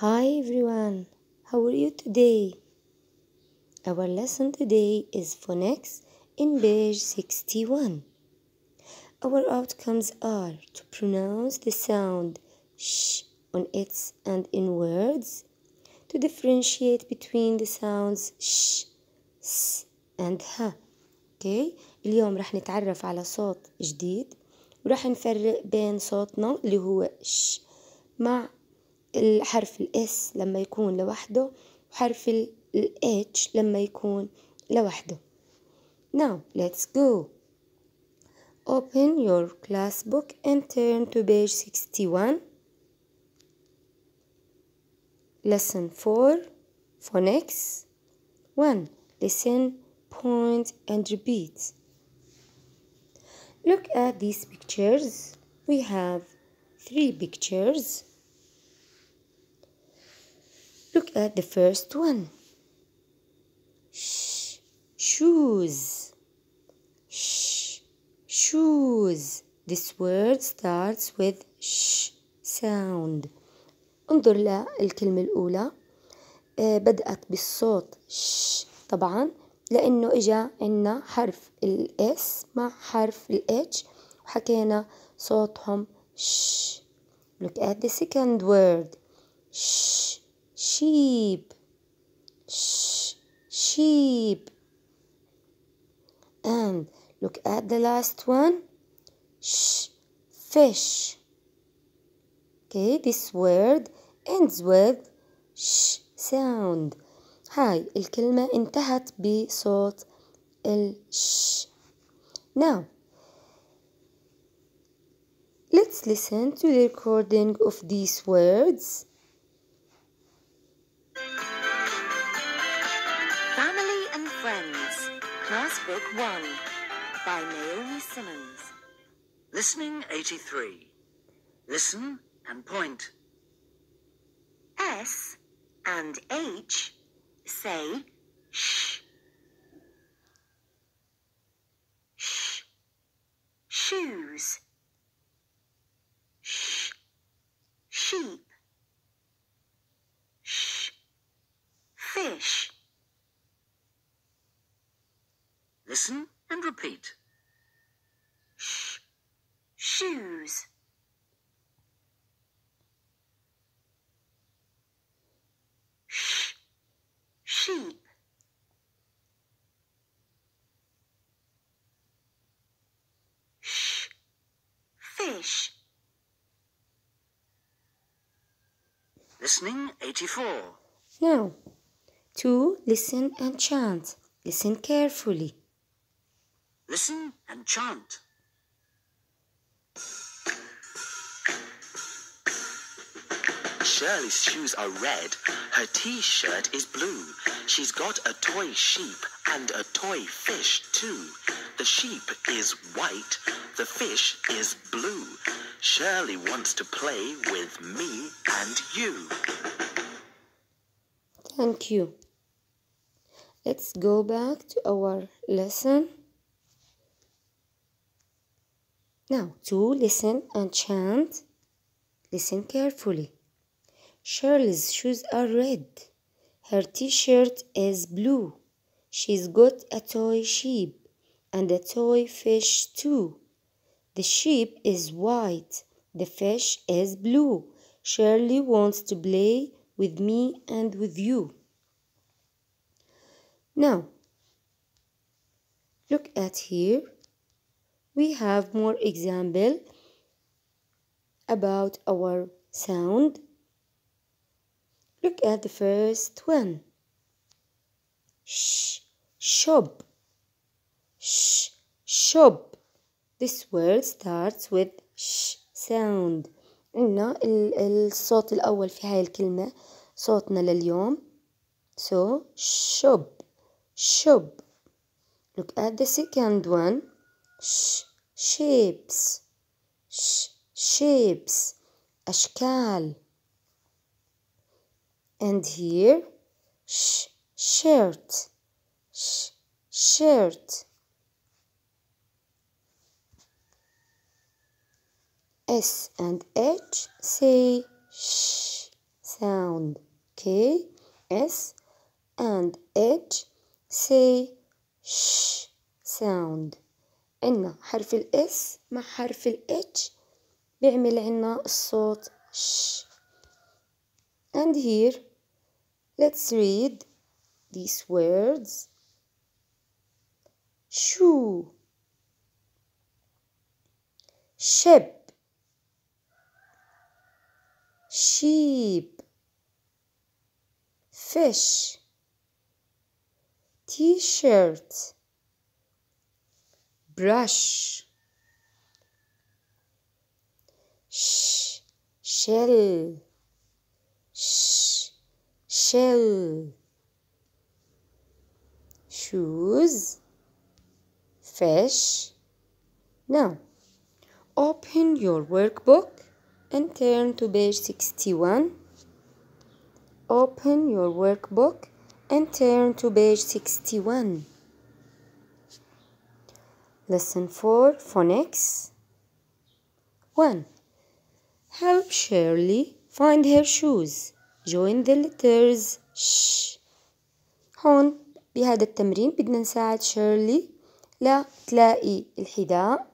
Hi everyone, how are you today? Our lesson today is phonics in page 61. Our outcomes are to pronounce the sound sh on its and in words, to differentiate between the sounds sh, s and ha. Okay? اليوم راح نتعرف على صوت جديد وراح نفرق بين صوتنا اللي هو ش مع حرف الاس لما يكون لوحده وحرف الاتش لما يكون لوحده Now let's go Open your class book and turn to page 61 Lesson 4 Phonics 1. Listen, point and repeat Look at these pictures. We have three pictures Look at the first one. Sh shoes. Sh shoes. This word starts with sh sound. انظر للكلمة الأولى بدأت بالصوت ش طبعا لأنه إجا عنا حرف الاس مع حرف الاتش وحكينا صوتهم ش Look at the second word sh sheep sh sheep and look at the last one sh fish okay this word ends with sh sound هاي الكلمة انتهت بصوت الش now let's listen to the recording of these words Book 1 by Naomi Simmons. Listening 83. Listen and point. S and H say sh. Listen and repeat. Sh shoes. Sh sheep. Sh fish. Listening 84. Now, to listen and chant. Listen carefully. Listen and chant. Shirley's shoes are red. Her t-shirt is blue. She's got a toy sheep and a toy fish too. The sheep is white. The fish is blue. Shirley wants to play with me and you. Thank you. Let's go back to our lesson. Now, to listen and chant, listen carefully. Shirley's shoes are red. Her t-shirt is blue. She's got a toy sheep and a toy fish too. The sheep is white. The fish is blue. Shirley wants to play with me and with you. Now, look at here we have more example about our sound. Look at the first one. Sh, shop, sh, shop. This word starts with sh sound. قلنا الصوت الأول في هاي الكلمة صوتنا لليوم so shop shop look at the second one ش shapes ش shapes أشكال and here sh shirt sh shirt S and H say sh sound K S and H say sh sound عنا حرف الاس مع حرف الاتش بيعمل عنا الصوت ش and here let's read these words شو شب sheep fish t-shirt brush sh shell sh shell shoes fish now open your workbook and turn to page 61 open your workbook and turn to page 61 Lesson 4 Phonics 1. Help Shirley find her shoes. Join the letters sh. هون بهذا التمرين بدنا نساعد شيرلي لتلاقي الحذاء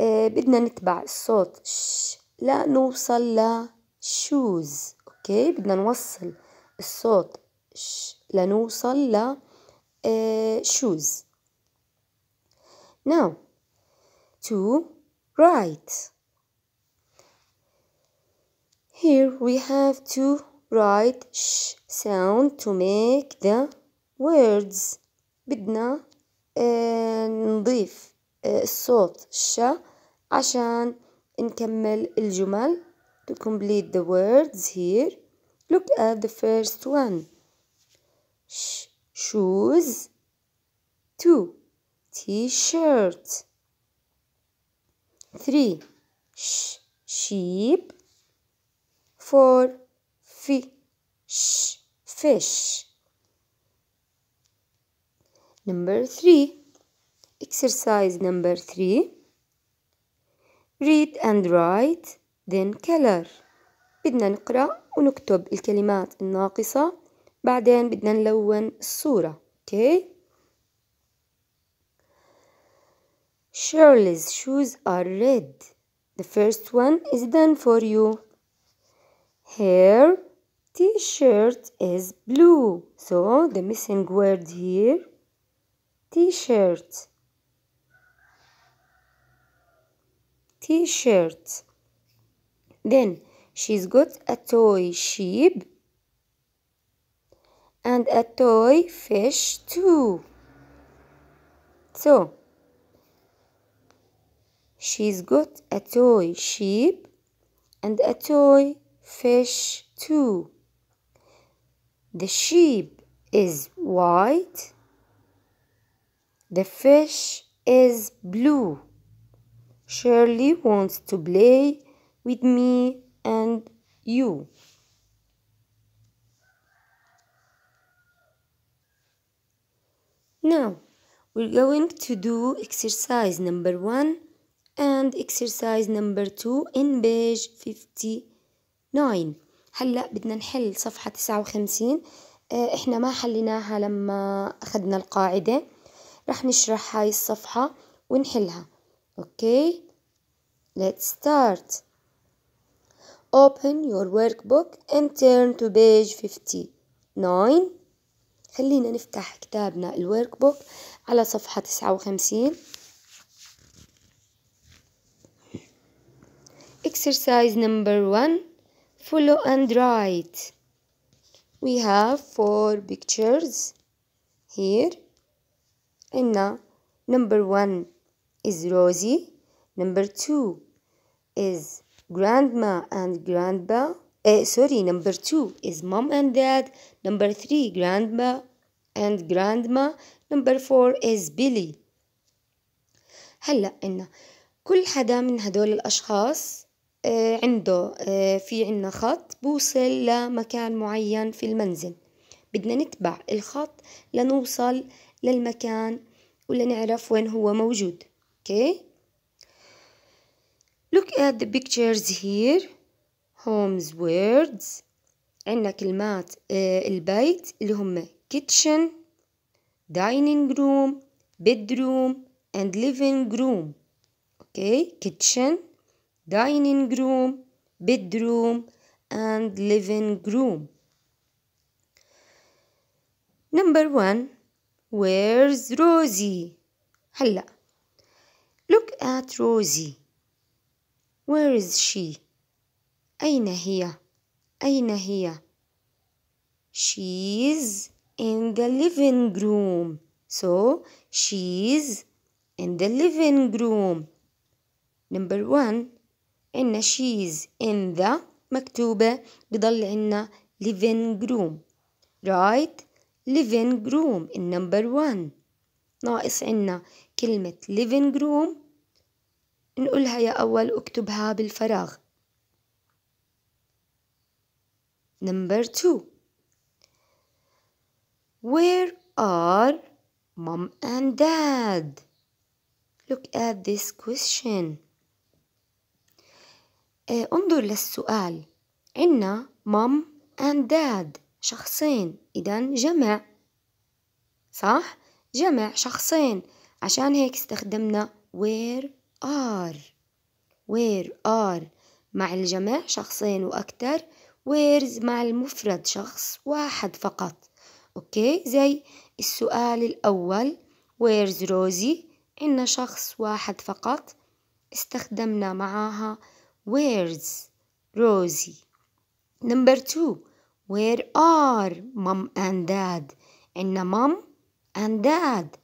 آه، بدنا نتبع الصوت ش لا نوصل ل shoes اوكي بدنا نوصل الصوت ش لنوصل ل آه shoes Now, to write. Here we have to write sh sound to make the words. بدنا نضيف صوت ش عشان نكمل الجمل to complete the words here look at the first one sh shoes two t-shirt three sh sheep four Fi sh fish number three exercise number three read and write then color بدنا نقرأ ونكتب الكلمات الناقصة بعدين بدنا نلون الصورة okay. Shirley's shoes are red. The first one is done for you. Her t-shirt is blue. So the missing word here, t-shirt. T-shirt. Then she's got a toy sheep and a toy fish too. So She's got a toy sheep and a toy fish too. The sheep is white. The fish is blue. Shirley wants to play with me and you. Now, we're going to do exercise number one and exercise number two in page fifty nine. هلا بدنا نحل صفحة تسعة وخمسين. آه، احنا ما حليناها لما اخذنا القاعدة رح نشرح هاي الصفحة ونحلها Okay. let's start open your workbook and turn to page fifty nine. خلينا نفتح كتابنا الworkbook على صفحة تسعة وخمسين. Exercise number one, follow and write. We have four pictures here. And now, number one is Rosie. Number two is grandma and grandpa. Uh, sorry, number two is mom and dad. Number three, grandma and grandma. Number four is Billy. هلأ إن كل حدا من هدول الأشخاص آه، عنده آه، في عنا خط بوصل لمكان معين في المنزل بدنا نتبع الخط لنوصل للمكان ولنعرف وين هو موجود okay look at the pictures here homes words عنا كلمات آه، البيت اللي هم kitchen dining room bedroom and living room okay kitchen dining room, bedroom, and living room. Number one, where's Rosie? Hala, Look at Rosie. Where is she? أين هي؟ أين هي؟ She's in the living room. So she's in the living room. Number one, عنا she's in the مكتوبة بضل عنا living room right living room number one ناقص عنا كلمة living room نقولها يا أول اكتبها بالفراغ Number two. Where are mom and dad? Look at this question. انظر للسؤال عنا مام and dad شخصين إذا جمع صح؟ جمع شخصين عشان هيك استخدمنا where are where are مع الجمع شخصين وأكتر where's مع المفرد شخص واحد فقط أوكي زي السؤال الأول where's روزي عنا شخص واحد فقط استخدمنا معاها Where's Rosie? Number two, where are mom and dad? عنا mom and dad.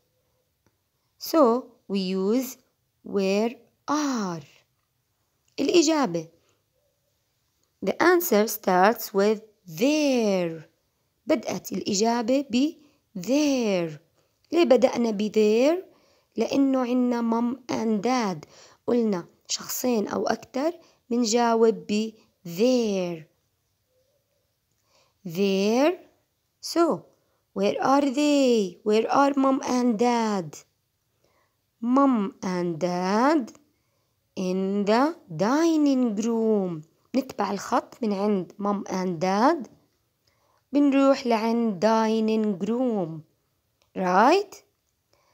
So we use where are. الإجابة. The answer starts with there. بدأت الإجابة ب there. ليه بدأنا ب there؟ لأنه عنا mom and dad. قلنا شخصين أو أكتر بنجاوب ب there there so where are they where are mom and dad mom and dad in the dining room نتبع الخط من عند mom and dad بنروح لعند dining room right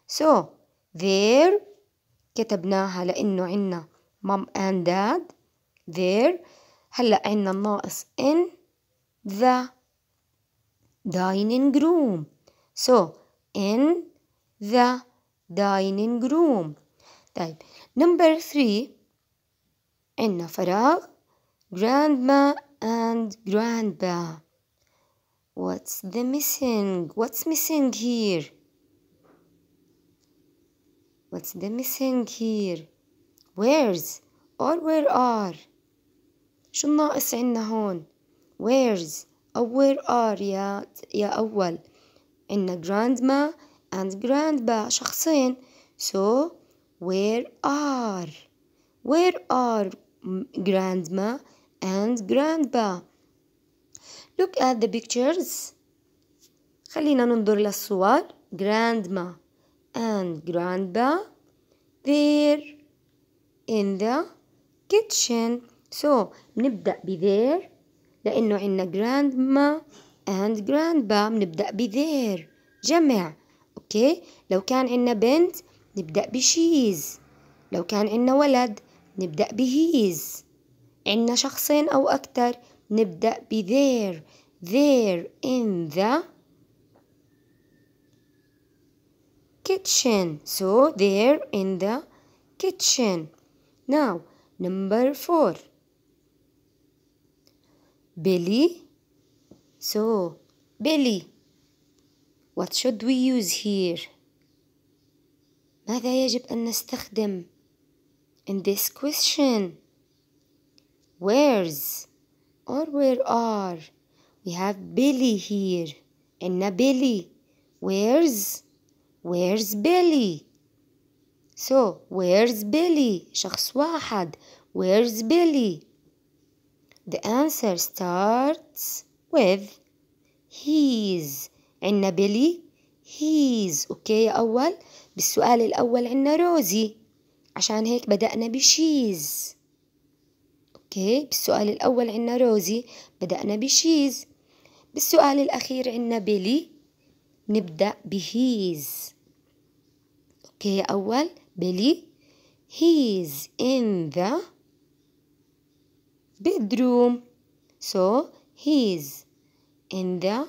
so there كتبناها لأنه عنا mom and dad there هلأ عنا الناقص in the dining room so in the dining room طيب number three عنا فراغ grandma and grandpa what's the missing what's missing here what's the missing here where's or where are شو الناقص عنا هون where's أو where are يا يا أول عنا grandma and grandpa شخصين so where are where are grandma and grandpa look at the pictures خلينا ننظر للصور grandma and grandpa there in the kitchen so بنبدأ ب there لأنه عنا grandma and grandpa بنبدأ ب there جمع أوكي لو كان عنا بنت نبدأ ب she's لو كان عنا ولد نبدأ ب he's عنا شخصين أو أكثر نبدأ ب there there in the kitchen so there in the kitchen Now, number 4. Belly. So, belly. What should we use here? ماذا يجب أن نستخدم in this question? Where's or where are? We have Billy here. إن Billy. Where's? Where's Billy? So where's Billy شخص واحد Where's Billy The answer starts with he's عنا Billy. he's أوكي يا أول بالسؤال الأول عنا روزي عشان هيك بدأنا بشيز أوكي بالسؤال الأول عنا روزي بدأنا بشيز بالسؤال الأخير عنا بيلي نبدأ بهيز أوكي يا أول Billy. He's in the bedroom. So he's in the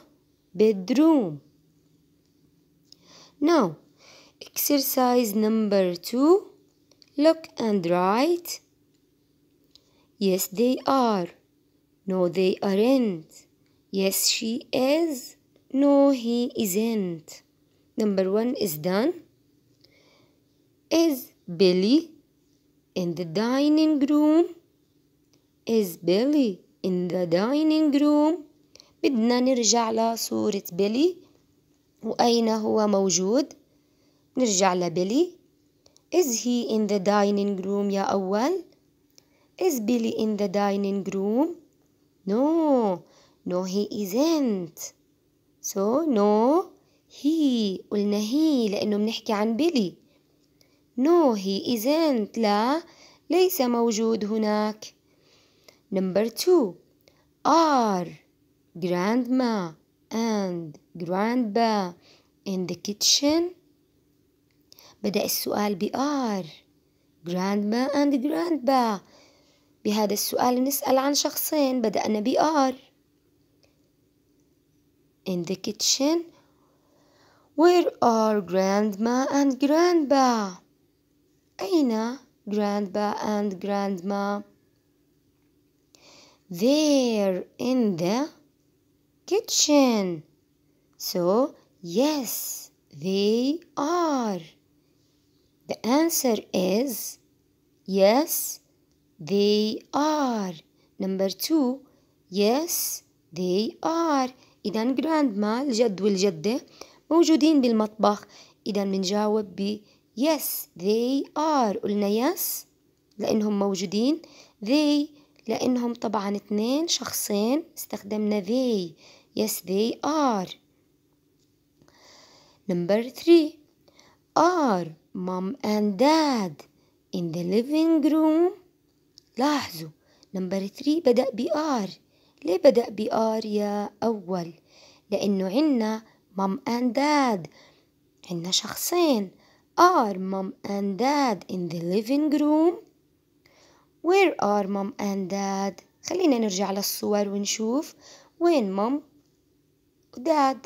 bedroom. Now, exercise number two. Look and write. Yes, they are. No, they aren't. Yes, she is. No, he isn't. Number one is done. Is Billy in the dining room? Is Billy in the dining room? بدنا نرجع لصورة بيلي وأين هو موجود؟ نرجع لبيلي Is he in the dining room يا أول؟ Is Billy in the dining room? No, no he isn't. So no he قلنا he لأنه بنحكي عن بيلي No, he isn't. لا ليس موجود هناك. Number two are grandma and grandpa in the kitchen? بدأ السؤال ب are grandma and grandpa بهذا السؤال نسأل عن شخصين بدأنا ب are in the kitchen where are grandma and grandpa أين grandpa and grandma? They're in the kitchen. So, yes, they are. The answer is yes, they are. Number two, yes, they are. إذا grandma الجد والجدة موجودين بالمطبخ إذا بنجاوب ب Yes, they are قلنا yes لأنهم موجودين they لأنهم طبعا اتنين شخصين استخدمنا they Yes, they are Number three Are mom and dad in the living room لاحظوا Number three بدأ ب are. ليه بدأ ب are يا أول لأنه عنا mom and dad. عنا شخصين Are mom and dad in the living room? Where are mom and dad? خلينا نرجع للصور ونشوف وين mom و dad.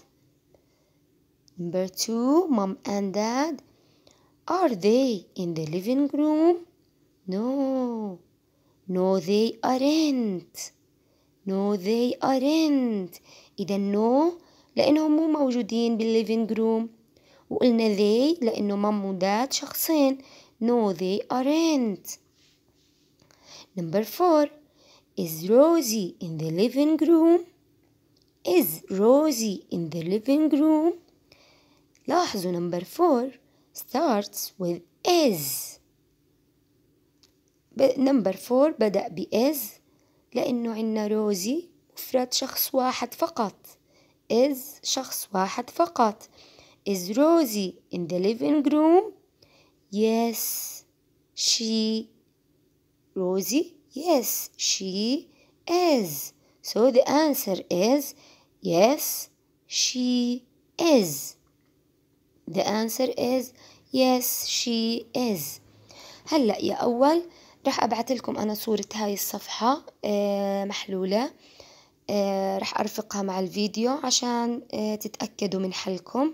Number two, mom and dad. Are they in the living room? No. No, they aren't. No, they aren't. إذا no لأنهم مو موجودين بالليفينج روم وقلنا they لأنه مام وداد شخصين no they aren't number four is Rosie in the living room is Rosie in the living room لاحظوا number four starts with is number four بدأ ب is لأنه عنا روزي مفرد شخص واحد فقط is شخص واحد فقط Is Rosie in the living room? Yes, she. Rosie? Yes, she is. So the answer is yes, she is. The answer is yes, she is. هلا يا أول رح أبعث لكم أنا صورة هاي الصفحة محلولة رح أرفقها مع الفيديو عشان تتأكدوا من حلكم